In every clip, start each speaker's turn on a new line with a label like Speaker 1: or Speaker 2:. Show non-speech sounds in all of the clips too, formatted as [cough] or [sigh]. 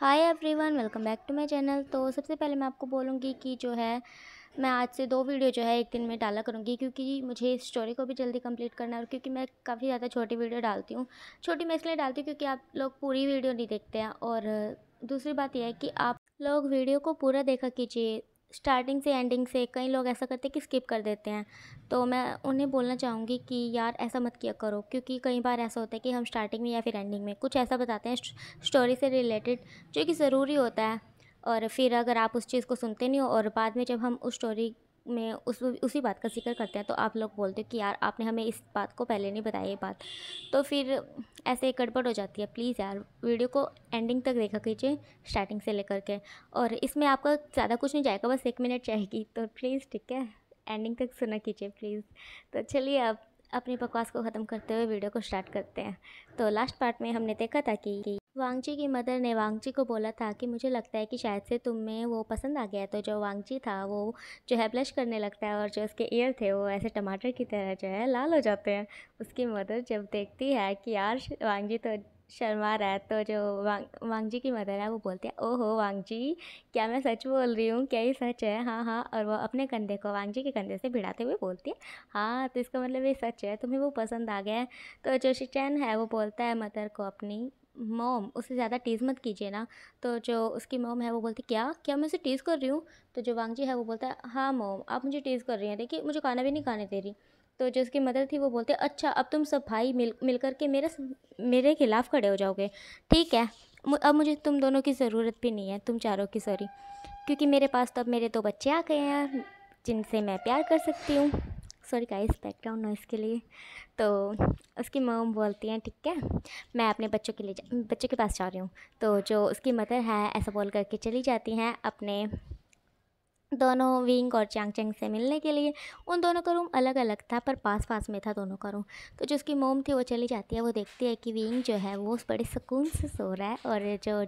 Speaker 1: hi everyone welcome back to my channel तो सबसे पहले मैं आपको बोलूँगी कि जो है मैं आज से दो वीडियो जो है एक दिन में डाला करूँगी क्योंकि मुझे इस स्टोरी को भी जल्दी कंप्लीट करना है और क्योंकि मैं काफ़ी ज़्यादा छोटी वीडियो डालती हूँ छोटी मैं इसलिए डालती हूँ क्योंकि आप लोग पूरी वीडियो नहीं देखते हैं और दूसरी बात यह है कि आप लोग वीडियो को पूरा देखा कीजिए स्टार्टिंग से एंडिंग से कई लोग ऐसा करते हैं कि स्किप कर देते हैं तो मैं उन्हें बोलना चाहूँगी कि यार ऐसा मत किया करो क्योंकि कई बार ऐसा होता है कि हम स्टार्टिंग में या फिर एंडिंग में कुछ ऐसा बताते हैं स्टोरी से रिलेटेड जो कि ज़रूरी होता है और फिर अगर आप उस चीज़ को सुनते नहीं हो और बाद में जब हम उस स्टोरी में उस उसी बात का जिक्र करते हैं तो आप लोग बोलते हो कि यार आपने हमें इस बात को पहले नहीं बताया ये बात तो फिर ऐसे गड़बड़ हो जाती है प्लीज़ यार वीडियो को एंडिंग तक देखा कीजिए स्टार्टिंग से लेकर के और इसमें आपका ज़्यादा कुछ नहीं जाएगा बस एक मिनट जाएगी तो प्लीज़ ठीक है एंडिंग तक सुना कीजिए प्लीज़ तो चलिए आप अपनी बकवास को ख़त्म करते हुए वीडियो को स्टार्ट करते हैं तो लास्ट पार्ट में हमने देखा था कि वांगची की मदर ने वांगची को बोला था कि मुझे लगता है कि शायद से तुम्हें वो पसंद आ गया तो जो वांगची था वो जो है ब्लश करने लगता है और जो उसके ईयर थे वो ऐसे टमाटर की तरह जो है लाल हो जाते हैं उसकी मदर जब देखती है कि यार वांगजी तो शर्मा रहा है तो जो वांग वांगजी की मदर है वो बोलती है ओहो वांगजी क्या मैं सच बोल रही हूँ क्या ये सच है हाँ हाँ और वो अपने कंधे को वांगजी के कंधे से भिड़ाते हुए बोलती है हाँ तो इसका मतलब ये सच है तुम्हें वो पसंद आ गया है तो जो शिचैन है वो बोलता है मदर को अपनी मोम उसे ज़्यादा टीज़ मत कीजिए ना तो जो उसकी मोम है वो बोलती क्या क्या मैं उसे टीज़ कर रही हूँ तो जो वांग जी है वो बोलता है हाँ मोम आप मुझे टीज़ कर रही हैं देखिए मुझे खाना भी नहीं खाने दे रही तो जो उसकी मदर थी वो बोलते अच्छा अब तुम सब भाई मिल मिल कर के मेरे मेरे खिलाफ़ खड़े हो जाओगे ठीक है अब मुझे तुम दोनों की ज़रूरत भी नहीं है तुम चारों की सॉरी क्योंकि मेरे पास तो अब मेरे दो बच्चे आ गए हैं जिनसे मैं प्यार कर सकती हूँ सॉरी गाइस बैकग्राउंड नॉइस के लिए तो उसकी मोम बोलती हैं ठीक है मैं अपने बच्चों के लिए बच्चों के पास जा रही हूँ तो जो उसकी मदर है ऐसा बोल करके चली जाती हैं अपने दोनों विंग और चांग चैंग से मिलने के लिए उन दोनों का रूम अलग अलग था पर पास पास में था दोनों का रूम तो जो उसकी मोम थी वो चली जाती है वो देखती है कि विंग जो है वो बड़े सुकून से सो रहा है और जो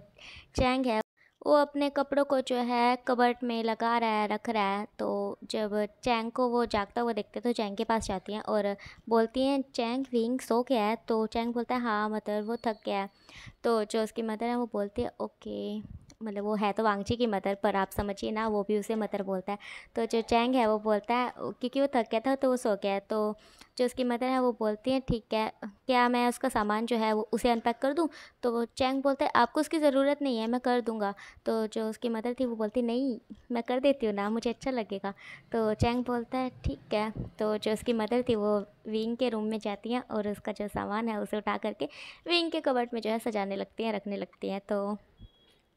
Speaker 1: चैंग है वो अपने कपड़ों को जो है कबर्ट में लगा रहा है रख रहा है तो जब चैंग को वो जागता हुआ देखते तो चैंग के पास जाती हैं और बोलती हैं चैंग विंग सो गया है तो चैंग बोलता है हाँ मदर मतलब वो थक गया है तो जो उसकी मदर है वो बोलती है ओके मतलब वो है तो वांगची की मदर पर आप समझिए ना वो भी उसे मदर बोलता है तो जो चैंग है वो बोलता है क्योंकि वो थक गया था तो वो सो गया तो जो उसकी मदर है वो बोलती हैं ठीक है क्या मैं उसका सामान जो है वो उसे अनपैक कर दूँ तो चैंग बोलता है आपको उसकी ज़रूरत नहीं है मैं कर दूँगा तो जो उसकी मदर थी वो बोलती नहीं मैं कर देती हूँ ना मुझे अच्छा लगेगा तो चैंग बोलता है ठीक है तो जो उसकी मदर थी वो विंग के रूम में जाती हैं और उसका जो सामान है उसे उठा करके विंग के कबर्ट में जो है सजाने लगती हैं रखने लगती हैं तो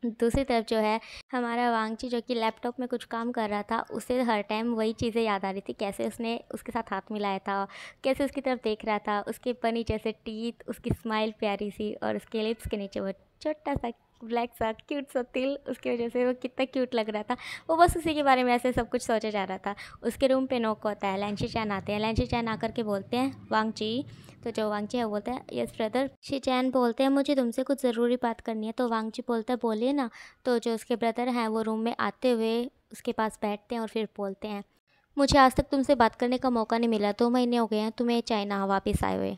Speaker 1: दूसरी तरफ जो है हमारा वांगची जो कि लैपटॉप में कुछ काम कर रहा था उसे हर टाइम वही चीज़ें याद आ रही थी कैसे उसने उसके साथ हाथ मिलाया था कैसे उसकी तरफ देख रहा था उसके पनी नीचे से टीथ उसकी स्माइल प्यारी सी और उसके लिप्स के नीचे वो छोटा सा ब्लैक सा क्यूट सा तिल उसकी वजह से वो कितना क्यूट लग रहा था वो बस उसी के बारे में ऐसे सब कुछ सोचा जा रहा था उसके रूम पे नोक होता है लैंशी चैन आते हैं लैंशी चैन आकर के बोलते हैं वांग जी तो जो वांगची है वो बोलता है यस ब्रदर शी चैन बोलते हैं मुझे तुमसे कुछ ज़रूरी बात करनी है तो वांगची बोलता है बोलिए ना तो जो उसके ब्रदर हैं वो रूम में आते हुए उसके पास बैठते हैं और फिर बोलते हैं मुझे आज तक तुमसे बात करने का मौका नहीं मिला दो महीने हो गए हैं तुम्हें चाइना वापस आए हुए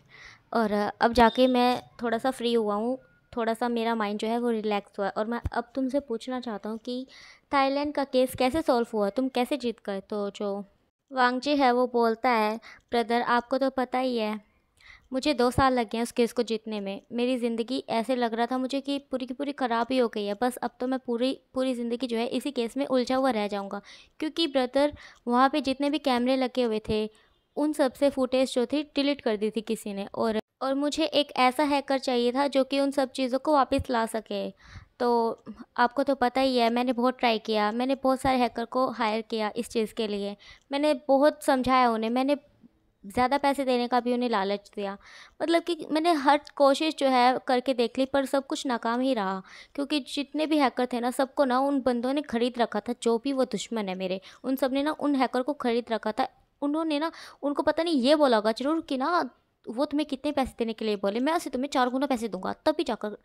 Speaker 1: और अब जाके मैं थोड़ा सा फ्री हुआ हूँ थोड़ा सा मेरा माइंड जो है वो रिलैक्स हुआ है और मैं अब तुमसे पूछना चाहता हूँ कि थाईलैंड का केस कैसे सॉल्व हुआ तुम कैसे जीत गए तो जो वांगजी है वो बोलता है ब्रदर आपको तो पता ही है मुझे दो साल लग गए हैं उस केस को जीतने में मेरी ज़िंदगी ऐसे लग रहा था मुझे कि पूरी की पूरी ख़राब ही हो गई है बस अब तो मैं पूरी पूरी ज़िंदगी जो है इसी केस में उलझा हुआ रह जाऊँगा क्योंकि ब्रदर वहाँ पर जितने भी कैमरे लगे हुए थे उन सब से फुटेज जो थी डिलीट कर दी थी किसी ने और और मुझे एक ऐसा हैकर चाहिए था जो कि उन सब चीज़ों को वापस ला सके तो आपको तो पता ही है मैंने बहुत ट्राई किया मैंने बहुत सारे हैकर को हायर किया इस चीज़ के लिए मैंने बहुत समझाया उन्हें मैंने ज़्यादा पैसे देने का भी उन्हें लालच दिया मतलब कि मैंने हर कोशिश जो है करके देख ली पर सब कुछ नाकाम ही रहा क्योंकि जितने भी हैकर थे ना सबको ना उन बंदों ने ख़रीद रखा था जो भी वो दुश्मन है मेरे उन सब ने ना उन हैकर को ख़रीद रखा था उन्होंने ना उनको पता नहीं ये बोला होगा जरूर कि ना वो तुम्हें कितने पैसे देने के लिए बोले मैं उसे तुम्हें चार गुना पैसे दूंगा तभी जाकर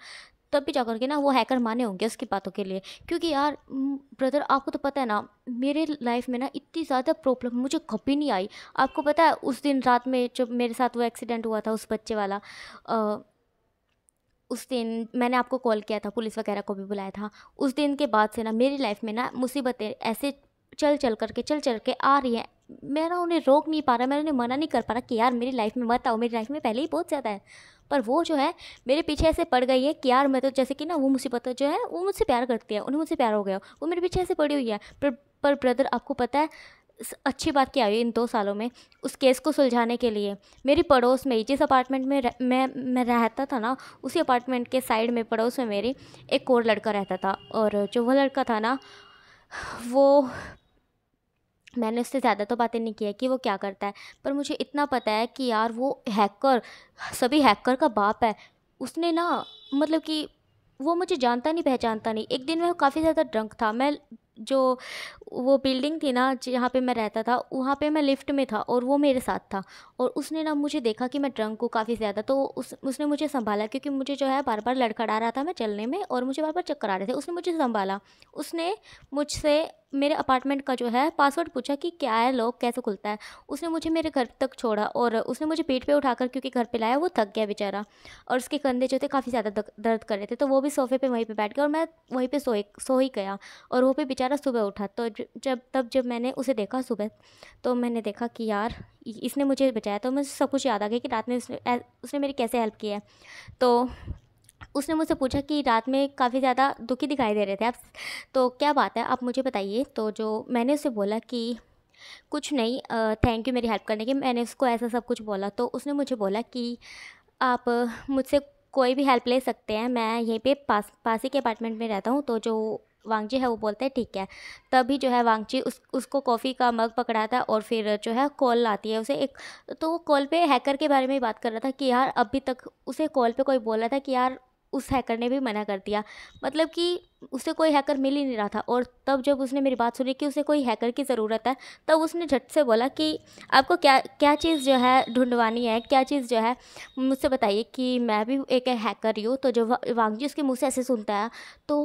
Speaker 1: तब भी जाकर के ना वो हैकर माने होंगे उसकी बातों के लिए क्योंकि यार ब्रदर आपको तो पता है ना मेरे लाइफ में ना इतनी ज़्यादा प्रॉब्लम मुझे कभी नहीं आई आपको पता है उस दिन रात में जब मेरे साथ वो एक्सीडेंट हुआ था उस बच्चे वाला आ, उस दिन मैंने आपको कॉल किया था पुलिस वगैरह को भी बुलाया था उस दिन के बाद से ना मेरी लाइफ में ना मुसीबतें ऐसे चल चल करके चल चल के आ रही हैं मैं ना उन्हें रोक नहीं पा रहा मैं उन्हें मना नहीं कर पा रहा कि यार मेरी लाइफ में मत आओ मेरी लाइफ में पहले ही बहुत ज़्यादा है पर वो जो है मेरे पीछे ऐसे पड़ गई है कि यार मैं तो जैसे कि ना वो मुसीबत जो है वो मुझसे प्यार करती है उन्हें मुझसे प्यार हो गया वो मेरे पीछे ऐसे पड़ी हुई है पर पर ब्रदर आपको पता है अच्छी बात क्या हुई इन दो सालों में उस केस को सुलझाने के लिए मेरी पड़ोस में ही जिस अपार्टमेंट में मैं मैं रहता था ना उसी अपार्टमेंट के साइड में पड़ोस में मेरी एक और लड़का रहता था और जो वह लड़का था ना वो मैंने उससे ज़्यादा तो बातें नहीं की है कि वो क्या करता है पर मुझे इतना पता है कि यार वो हैकर सभी हैकर का बाप है उसने ना मतलब कि वो मुझे जानता नहीं पहचानता नहीं एक दिन वह काफ़ी ज़्यादा ड्रंक था मैं जो वो बिल्डिंग थी ना जहाँ पे मैं रहता था वहाँ पे मैं लिफ्ट में था और वो मेरे साथ था और उसने ना मुझे देखा कि मैं ड्रंक हूँ काफ़ी ज़्यादा तो उस उसने मुझे संभाला क्योंकि मुझे जो है बार बार लड़खड़ा रहा था मैं चलने में और मुझे बार बार चक्कर आ रहे थे उसने मुझे संभाला उसने मुझसे मेरे अपार्टमेंट का जो है पासवर्ड पूछा कि क्या है लॉक कैसे खुलता है उसने मुझे मेरे घर तक छोड़ा और उसने मुझे पीठ पे उठाकर क्योंकि घर पे लाया वो थक गया बेचारा और उसके कंधे जो थे काफ़ी ज़्यादा दर्द कर रहे थे तो वो भी सोफे पे वहीं पे बैठ गया और मैं वहीं पे सोए सो ही गया और वो भी बेचारा सुबह उठा तो जब तब जब मैंने उसे देखा सुबह तो मैंने देखा कि यार इसने मुझे बचाया तो मुझे सब कुछ याद आ गया कि रात में उसने उसने मेरी कैसे हेल्प किया है तो उसने मुझसे पूछा कि रात में काफ़ी ज़्यादा दुखी दिखाई दे रहे थे आप तो क्या बात है आप मुझे बताइए तो जो मैंने उससे बोला कि कुछ नहीं थैंक यू मेरी हेल्प करने की मैंने उसको ऐसा सब कुछ बोला तो उसने मुझे बोला कि आप मुझसे कोई भी हेल्प ले सकते हैं मैं यहीं पे पास पास ही के अपार्टमेंट में रहता हूँ तो जो वांगची है वो बोलते हैं ठीक है तभी जो है वांगची उस उसको कॉफ़ी का मग पकड़ाता है और फिर जो है कॉल आती है उसे एक तो वो कॉल पे हैकर के बारे में ही बात कर रहा था कि यार अभी तक उसे कॉल पे कोई बोल रहा था कि यार उस हैकर ने भी मना कर दिया मतलब कि उसे कोई हैकर मिल ही नहीं रहा था और तब जब उसने मेरी बात सुनी कि उसे कोई हैकर की ज़रूरत है तब उसने झट से बोला कि आपको क्या क्या चीज़ जो है ढूंढवानी है क्या चीज़ जो है मुझसे बताइए कि मैं भी एक हैकर ही हूँ तो जब वांगजी उसके मुँह से ऐसे सुनता है तो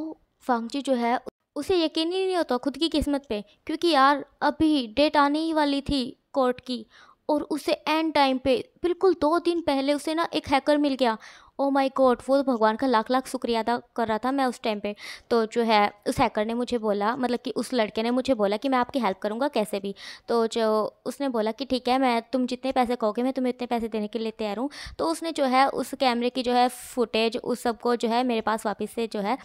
Speaker 1: फांगची जो है उसे यकीन ही नहीं होता खुद की किस्मत पे क्योंकि यार अभी डेट आने ही वाली थी कोर्ट की और उसे एंड टाइम पे बिल्कुल दो दिन पहले उसे ना एक हैकर मिल गया ओ माय गॉड वो तो भगवान का लाख लाख शुक्रिया अदा कर रहा था मैं उस टाइम पे तो जो है उस हैकर ने मुझे बोला मतलब कि उस लड़के ने मुझे बोला कि मैं आपकी हेल्प करूँगा कैसे भी तो जो उसने बोला कि ठीक है मैं तुम जितने पैसे कहोगे मैं तुम्हें इतने पैसे देने के लिए तैयार हूँ तो उसने जो है उस कैमरे की जो है फुटेज उस सबको जो है मेरे पास वापस से जो है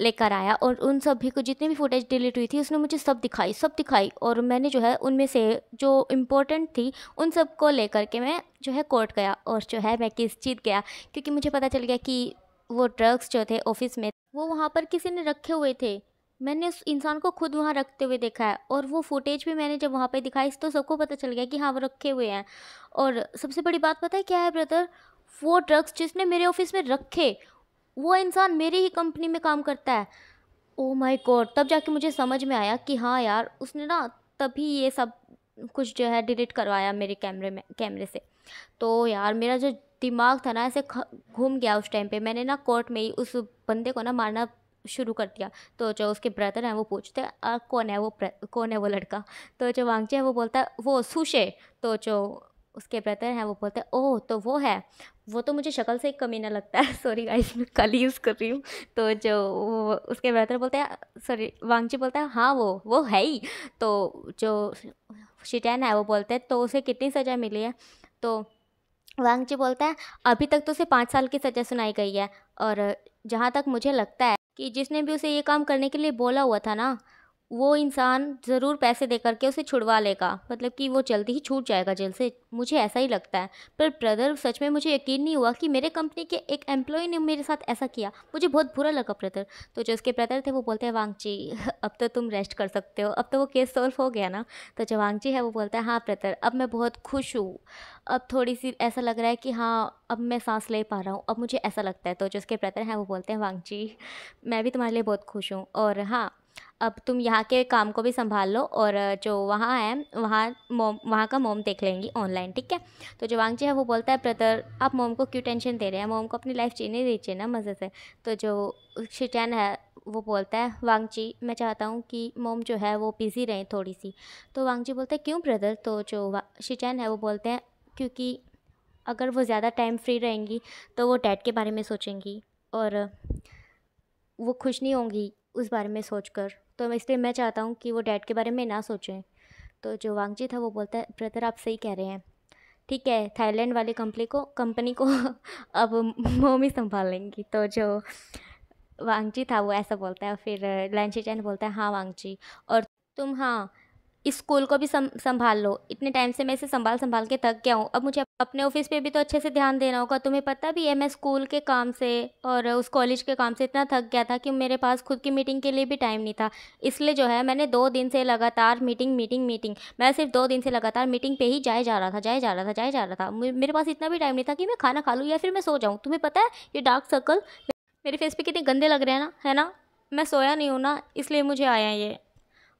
Speaker 1: लेकर आया और उन सभी को जितनी भी फुटेज डिलीट हुई थी उसने मुझे सब दिखाई सब दिखाई और मैंने जो है उनमें से जो इम्पोर्टेंट थी उन सब को लेकर के मैं जो है कोर्ट गया और जो है मैं किस जीत गया क्योंकि मुझे पता चल गया कि वो ड्रग्स जो थे ऑफिस में वो वहाँ पर किसी ने रखे हुए थे मैंने उस इंसान को खुद वहाँ रखते हुए देखा है और वो फुटेज भी मैंने जब वहाँ पर दिखाई तो सबको पता चल गया कि हाँ वो रखे हुए हैं और सबसे बड़ी बात पता है क्या है ब्रदर वो ड्रग्स जिसने मेरे ऑफिस में रखे वो इंसान मेरी ही कंपनी में काम करता है ओ माय गॉड तब जाके मुझे समझ में आया कि हाँ यार उसने ना तभी ये सब कुछ जो है डिलीट करवाया मेरे कैमरे में कैमरे से तो यार मेरा जो दिमाग था ना ऐसे घूम गया उस टाइम पे मैंने ना कोर्ट में ही उस बंदे को ना मारना शुरू कर दिया तो जो उसके ब्रदर हैं वो पूछते हैं कौन है वो कौन है वो लड़का तो जो वांगचे है वो बोलता है वो सुशे तो जो उसके ब्रदर हैं वो बोलते हैं ओह तो वो है वो तो मुझे शक्ल से ही ना लगता है सॉरी [laughs] गाइस मैं कल यूज़ कर रही हूँ तो जो वो उसके ब्रदर बोलते हैं सॉरी वांगची बोलता है हाँ वो वो है ही तो जो शिटैन है वो बोलते हैं तो उसे कितनी सज़ा मिली है तो वांगची बोलता है अभी तक तो उसे पाँच साल की सज़ा सुनाई गई है और जहाँ तक मुझे लगता है कि जिसने भी उसे ये काम करने के लिए बोला हुआ था ना वो इंसान ज़रूर पैसे दे करके उसे छुड़वा लेगा मतलब कि वो जल्दी ही छूट जाएगा जेल से मुझे ऐसा ही लगता है पर ब्रदर सच में मुझे यकीन नहीं हुआ कि मेरे कंपनी के एक एम्प्लॉय ने मेरे साथ ऐसा किया मुझे बहुत बुरा लगा ब्रदर तो जो उसके ब्रदर थे वो बोलते हैं वांगची अब तो तुम रेस्ट कर सकते हो अब तो वो केस सॉल्व हो गया ना तो जो वांगची है वो बोलता है हाँ ब्रदर अब मैं बहुत खुश हूँ अब थोड़ी सी ऐसा लग रहा है कि हाँ अब मैं सांस ले पा रहा हूँ अब मुझे ऐसा लगता है तो जो उसके ब्रदर हैं वो बोलते हैं वांगची मैं भी तुम्हारे लिए बहुत खुश हूँ और हाँ अब तुम यहाँ के काम को भी संभाल लो और जो वहाँ है वहाँ मोम वहाँ का मोम देख लेंगी ऑनलाइन ठीक है तो जो वांगजी है वो बोलता है ब्रदर आप मोम को क्यों टेंशन दे रहे हैं मोम को अपनी लाइफ जीने दीजिए ना मज़े से तो जो शिचैन है वो बोलता है वांगजी मैं चाहता हूँ कि मोम जो है वो बिज़ी रहें थोड़ी सी तो वांगजी बोलते हैं क्यों ब्रदर तो जो शिचैन है वो बोलते हैं क्योंकि अगर वो ज़्यादा टाइम फ्री रहेंगी तो वो डैड के बारे में सोचेंगी और वो खुश नहीं होंगी उस बारे में सोचकर तो इसलिए मैं चाहता हूँ कि वो डैड के बारे में ना सोचें तो जो वांगजी था वो बोलता है ब्रदर आप सही कह रहे हैं ठीक है थाईलैंड वाली कंपनी को कंपनी को [laughs] अब मोमी संभाल लेंगी तो जो वांगजी था वो ऐसा बोलता है फिर लैंची चैन बोलता है हाँ वांगजी और तुम हाँ इस स्कूल को भी संभाल लो इतने टाइम से मैं इसे संभाल संभाल के थक गया हूँ अब मुझे अपने ऑफिस पे भी तो अच्छे से ध्यान देना होगा तुम्हें पता भी है मैं स्कूल के काम से और उस कॉलेज के काम से इतना थक गया था कि मेरे पास खुद की मीटिंग के लिए भी टाइम नहीं था इसलिए जो है मैंने दो दिन से लगातार मीटिंग मीटिंग मीटिंग मैं सिर्फ दो दिन से लगातार मीटिंग पर ही जाए जा रहा था जाए जा रहा था जाए जा रहा था मेरे पास इतना भी टाइम नहीं था कि मैं खाना खा लूँ या फिर मैं सो जाऊँ तुम्हें पता है ये डार्क सर्कल मेरे फेस पर कितने गंदे लग रहे हैं ना है ना मैं सोया नहीं हूँ ना इसलिए मुझे आया ये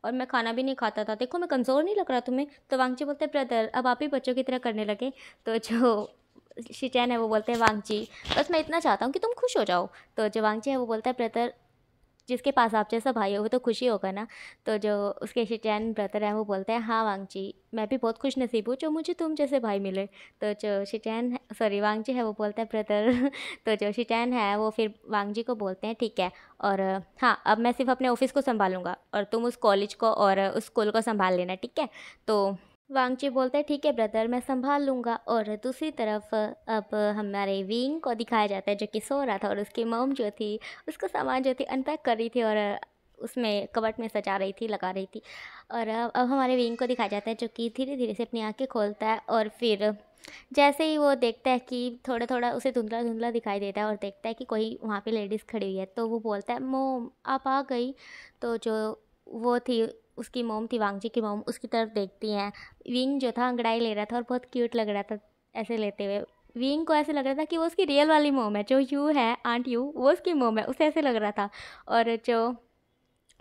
Speaker 1: और मैं खाना भी नहीं खाता था देखो मैं कमज़ोर नहीं लग रहा तुम्हें तो वांगची बोलते ब्रदर अब आप ही बच्चों की तरह करने लगे तो जो शिचैन है वो बोलते हैं वांगची बस मैं इतना चाहता हूँ कि तुम खुश हो जाओ तो जो वांगची है वो बोलता है ब्रदर जिसके पास आप जैसा भाई हो तो खुशी होगा ना तो जो उसके शिचैन ब्रदर हैं वो बोलते हैं हाँ वांग जी मैं भी बहुत खुश नसीब हूँ जो मुझे तुम जैसे भाई मिले तो जो शिचैन सॉरी वांग जी है वो बोलते हैं ब्रदर [laughs] तो जो शिचैन है वो फिर वांग जी को बोलते हैं ठीक है और हाँ अब मैं सिर्फ अपने ऑफिस को संभालूंगा और तुम उस कॉलेज को और उस स्कूल को संभाल लेना ठीक है तो वांगची बोलता है ठीक है ब्रदर मैं संभाल लूँगा और दूसरी तरफ अब हमारे विंग को दिखाया जाता है जो कि सो रहा था और उसकी मोम जो थी उसको सामान जो थी अनपैक कर रही थी और उसमें कबट में सजा रही थी लगा रही थी और अब हमारे विंग को दिखाया जाता है जो कि धीरे धीरे से अपनी आँखें खोलता है और फिर जैसे ही वो देखता है कि थोड़ा थोड़ा उसे धुंधला धुंधला दिखाई देता है और देखता है कि कोई वहाँ पर लेडीज़ खड़ी हुई है तो वो बोलता है मोम आप आ गई तो जो वो थी उसकी मोम थी वांगजी की मोम उसकी तरफ देखती हैं विंग जो था अंगड़ाई ले रहा था और बहुत क्यूट लग रहा था ऐसे लेते हुए विंग को ऐसे लग रहा था कि वो उसकी रियल वाली मोम है जो यू है आंट यू वो उसकी मोम है उसे ऐसे लग रहा था और जो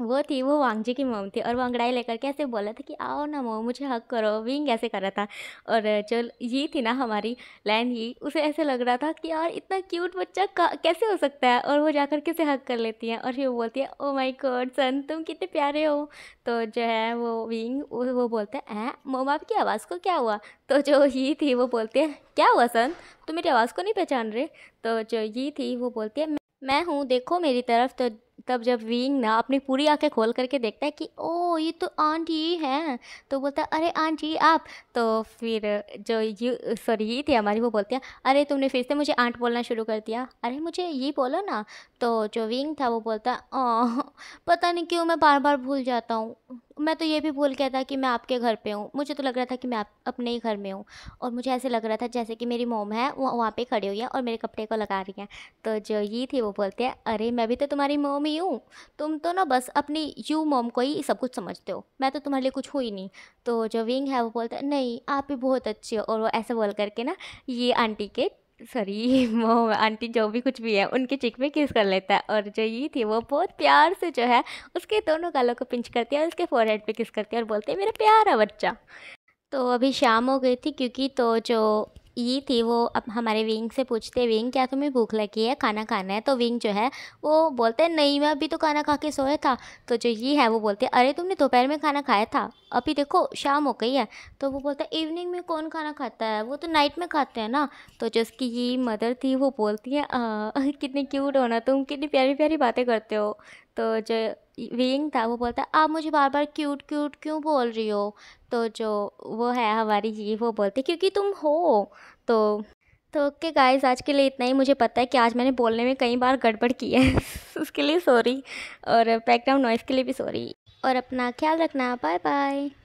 Speaker 1: वो थी वो वांगजी की मोम थी और वांगड़ाई लेकर के ऐसे बोला था कि आओ ना मोम मुझे हक करो विंग ऐसे कर रहा था और जो ये थी ना हमारी लाइन ही उसे ऐसे लग रहा था कि यार इतना क्यूट बच्चा कैसे हो सकता है और वो जाकर के उसे हक कर लेती हैं और फिर वो बोलती है ओ माई गॉड सन तुम कितने प्यारे हो तो जो है वो विंग वो बोलते हैं ऐ मोम आपकी आवाज़ को क्या हुआ तो जो ये थी वो बोलती है क्या हुआ सन तुम मेरी आवाज़ को नहीं पहचान रहे तो जो ये थी वो बोलती है मैं हूँ देखो मेरी तरफ तो तब जब विंग ना अपनी पूरी आंखें खोल करके देखता है कि ओ ये तो आंटी हैं तो बोलता है अरे आंटी आप तो फिर जो यू सॉरी ये थी हमारी वो बोलती है अरे तुमने फिर से मुझे आंट बोलना शुरू कर दिया अरे मुझे ये बोलो ना तो जो विंग था वो बोलता ओ पता नहीं क्यों मैं बार बार भूल जाता हूँ मैं तो ये भी भूल गया था कि मैं आपके घर पे हूँ मुझे तो लग रहा था कि मैं आप अपने ही घर में हूँ और मुझे ऐसे लग रहा था जैसे कि मेरी मोम है वो वहाँ पे खड़ी हुई है और मेरे कपड़े को लगा रही हैं तो जो ये थी वो बोलते हैं अरे मैं भी तो तुम्हारी मोम ही हूँ तुम तो ना बस अपनी यू मोम को ही सब कुछ समझते हो मैं तो तुम्हारे लिए कुछ हुई नहीं तो जो विंग है वो बोलते नहीं आप भी बहुत अच्छी हो और वो ऐसे बोल करके ना ये आंटी के सॉरी [laughs] वो आंटी जो भी कुछ भी है उनके चिक में किस कर लेता है और जो ये थी वो बहुत प्यार से जो है उसके दोनों गालों को पिंच करती है और उसके फोरहेड पे किस करती है और बोलते हैं मेरा प्यारा बच्चा तो अभी शाम हो गई थी क्योंकि तो जो ई थी वो अब हमारे विंग से पूछते विंग क्या तुम्हें भूख लगी है खाना खाना है तो विंग जो है वो बोलते हैं नहीं मैं अभी तो खाना खा के सोया था तो जो ये है वो बोलते हैं अरे तुमने दोपहर में खाना खाया था अभी देखो शाम हो गई है तो वो बोलता है इवनिंग में कौन खाना खाता है वो तो नाइट में खाते हैं ना तो जो उसकी ये मदर थी वो बोलती है कितने क्यूट हो ना तुम कितनी प्यारी प्यारी बातें करते हो तो जो विंग था वो बोलता है आप मुझे बार बार क्यूट क्यूट क्यों बोल रही हो तो जो वो है हमारी जी वो बोलती क्योंकि तुम हो तो तो ओके गाइस आज के लिए इतना ही मुझे पता है कि आज मैंने बोलने में कई बार गड़बड़ की है [laughs] उसके लिए सॉरी और बैकग्राउंड नॉइज़ के लिए भी सॉरी और अपना ख्याल रखना बाय बाय